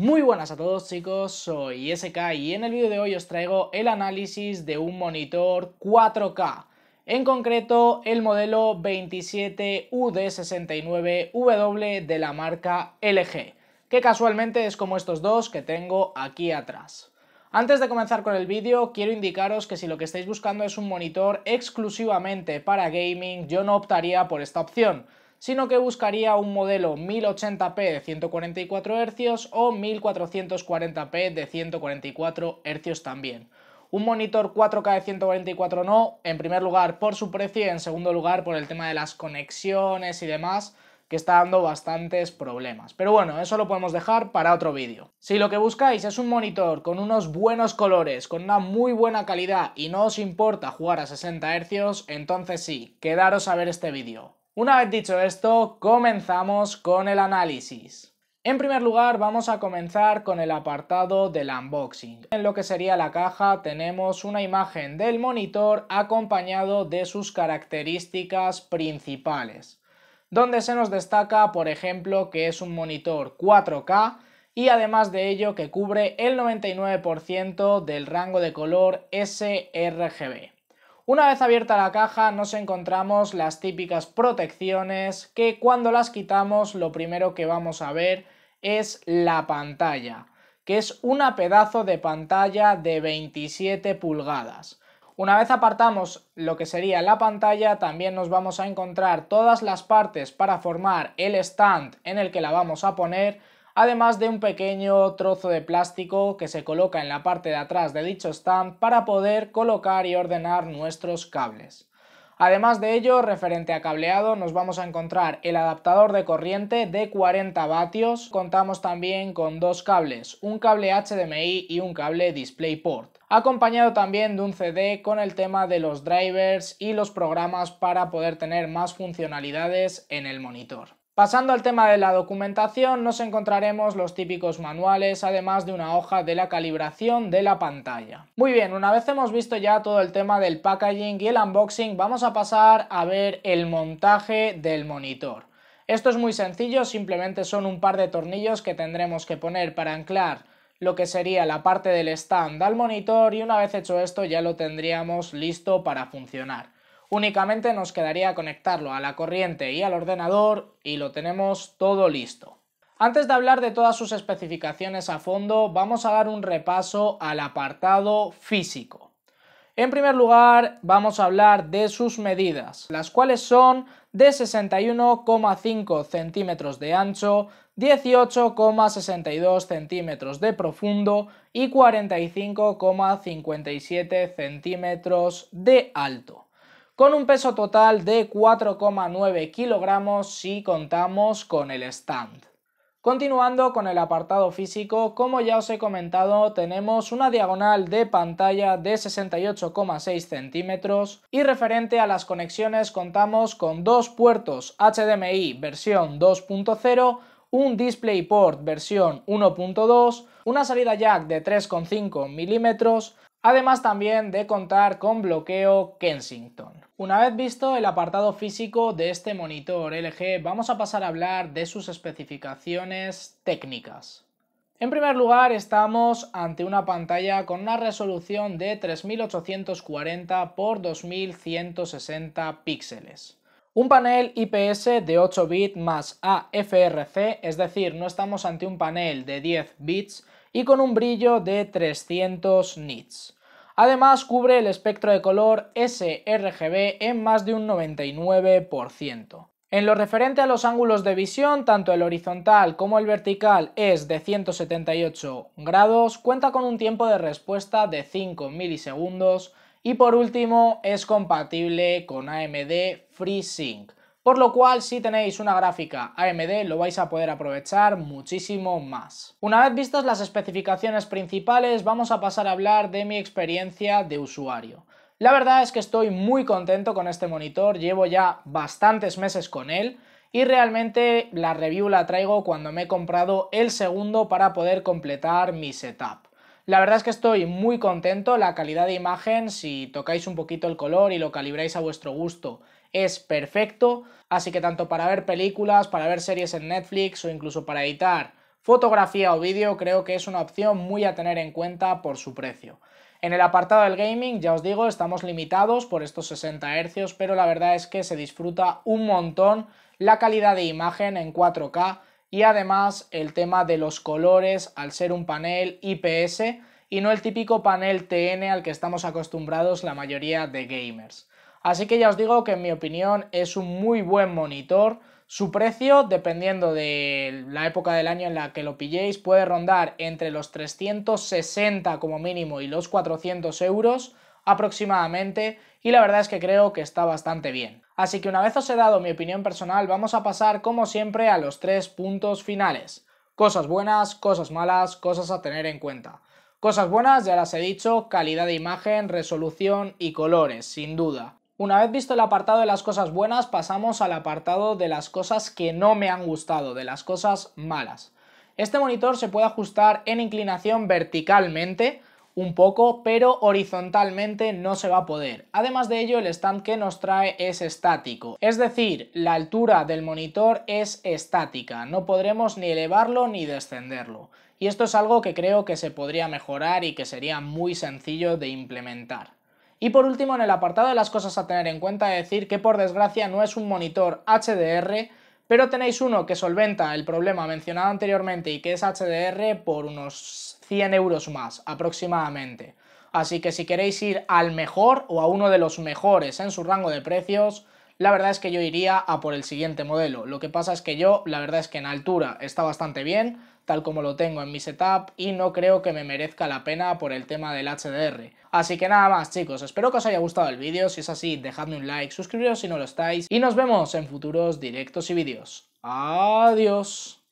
Muy buenas a todos chicos, soy SK y en el vídeo de hoy os traigo el análisis de un monitor 4K, en concreto el modelo 27UD69W de la marca LG, que casualmente es como estos dos que tengo aquí atrás. Antes de comenzar con el vídeo, quiero indicaros que si lo que estáis buscando es un monitor exclusivamente para gaming, yo no optaría por esta opción, sino que buscaría un modelo 1080p de 144 Hz o 1440p de 144 Hz también. Un monitor 4K de 144 no, en primer lugar por su precio y en segundo lugar por el tema de las conexiones y demás, que está dando bastantes problemas. Pero bueno, eso lo podemos dejar para otro vídeo. Si lo que buscáis es un monitor con unos buenos colores, con una muy buena calidad y no os importa jugar a 60 Hz, entonces sí, quedaros a ver este vídeo. Una vez dicho esto, comenzamos con el análisis. En primer lugar vamos a comenzar con el apartado del unboxing. En lo que sería la caja tenemos una imagen del monitor acompañado de sus características principales, donde se nos destaca por ejemplo que es un monitor 4K y además de ello que cubre el 99% del rango de color sRGB. Una vez abierta la caja nos encontramos las típicas protecciones que cuando las quitamos lo primero que vamos a ver es la pantalla, que es una pedazo de pantalla de 27 pulgadas. Una vez apartamos lo que sería la pantalla, también nos vamos a encontrar todas las partes para formar el stand en el que la vamos a poner, además de un pequeño trozo de plástico que se coloca en la parte de atrás de dicho stand para poder colocar y ordenar nuestros cables. Además de ello, referente a cableado, nos vamos a encontrar el adaptador de corriente de 40 vatios. Contamos también con dos cables, un cable HDMI y un cable DisplayPort. Acompañado también de un CD con el tema de los drivers y los programas para poder tener más funcionalidades en el monitor. Pasando al tema de la documentación, nos encontraremos los típicos manuales, además de una hoja de la calibración de la pantalla. Muy bien, una vez hemos visto ya todo el tema del packaging y el unboxing, vamos a pasar a ver el montaje del monitor. Esto es muy sencillo, simplemente son un par de tornillos que tendremos que poner para anclar lo que sería la parte del stand al monitor y una vez hecho esto ya lo tendríamos listo para funcionar. Únicamente nos quedaría conectarlo a la corriente y al ordenador y lo tenemos todo listo. Antes de hablar de todas sus especificaciones a fondo, vamos a dar un repaso al apartado físico. En primer lugar, vamos a hablar de sus medidas, las cuales son de 61,5 centímetros de ancho, 18,62 centímetros de profundo y 45,57 centímetros de alto con un peso total de 4,9 kilogramos si contamos con el stand. Continuando con el apartado físico, como ya os he comentado, tenemos una diagonal de pantalla de 68,6 centímetros y referente a las conexiones contamos con dos puertos HDMI versión 2.0, un DisplayPort versión 1.2, una salida jack de 3,5 milímetros, además también de contar con bloqueo Kensington. Una vez visto el apartado físico de este monitor LG, vamos a pasar a hablar de sus especificaciones técnicas. En primer lugar, estamos ante una pantalla con una resolución de 3840 x 2160 píxeles. Un panel IPS de 8 bits más AFRC, es decir, no estamos ante un panel de 10 bits, y con un brillo de 300 nits. Además cubre el espectro de color sRGB en más de un 99%. En lo referente a los ángulos de visión, tanto el horizontal como el vertical es de 178 grados, cuenta con un tiempo de respuesta de 5 milisegundos y por último es compatible con AMD FreeSync. Por lo cual, si tenéis una gráfica AMD, lo vais a poder aprovechar muchísimo más. Una vez vistas las especificaciones principales, vamos a pasar a hablar de mi experiencia de usuario. La verdad es que estoy muy contento con este monitor, llevo ya bastantes meses con él, y realmente la review la traigo cuando me he comprado el segundo para poder completar mi setup. La verdad es que estoy muy contento, la calidad de imagen, si tocáis un poquito el color y lo calibráis a vuestro gusto, es perfecto, así que tanto para ver películas, para ver series en Netflix o incluso para editar fotografía o vídeo creo que es una opción muy a tener en cuenta por su precio. En el apartado del gaming, ya os digo, estamos limitados por estos 60 Hz, pero la verdad es que se disfruta un montón la calidad de imagen en 4K y además el tema de los colores al ser un panel IPS y no el típico panel TN al que estamos acostumbrados la mayoría de gamers. Así que ya os digo que en mi opinión es un muy buen monitor. Su precio, dependiendo de la época del año en la que lo pilléis, puede rondar entre los 360 como mínimo y los 400 euros aproximadamente y la verdad es que creo que está bastante bien. Así que una vez os he dado mi opinión personal vamos a pasar como siempre a los tres puntos finales. Cosas buenas, cosas malas, cosas a tener en cuenta. Cosas buenas ya las he dicho, calidad de imagen, resolución y colores, sin duda. Una vez visto el apartado de las cosas buenas, pasamos al apartado de las cosas que no me han gustado, de las cosas malas. Este monitor se puede ajustar en inclinación verticalmente, un poco, pero horizontalmente no se va a poder. Además de ello, el stand que nos trae es estático, es decir, la altura del monitor es estática, no podremos ni elevarlo ni descenderlo. Y esto es algo que creo que se podría mejorar y que sería muy sencillo de implementar. Y por último, en el apartado de las cosas a tener en cuenta, decir que por desgracia no es un monitor HDR, pero tenéis uno que solventa el problema mencionado anteriormente y que es HDR por unos 100 euros más aproximadamente. Así que si queréis ir al mejor o a uno de los mejores en su rango de precios, la verdad es que yo iría a por el siguiente modelo. Lo que pasa es que yo, la verdad es que en altura está bastante bien, tal como lo tengo en mi setup, y no creo que me merezca la pena por el tema del HDR. Así que nada más chicos, espero que os haya gustado el vídeo, si es así dejadme un like, suscribiros si no lo estáis, y nos vemos en futuros directos y vídeos. Adiós.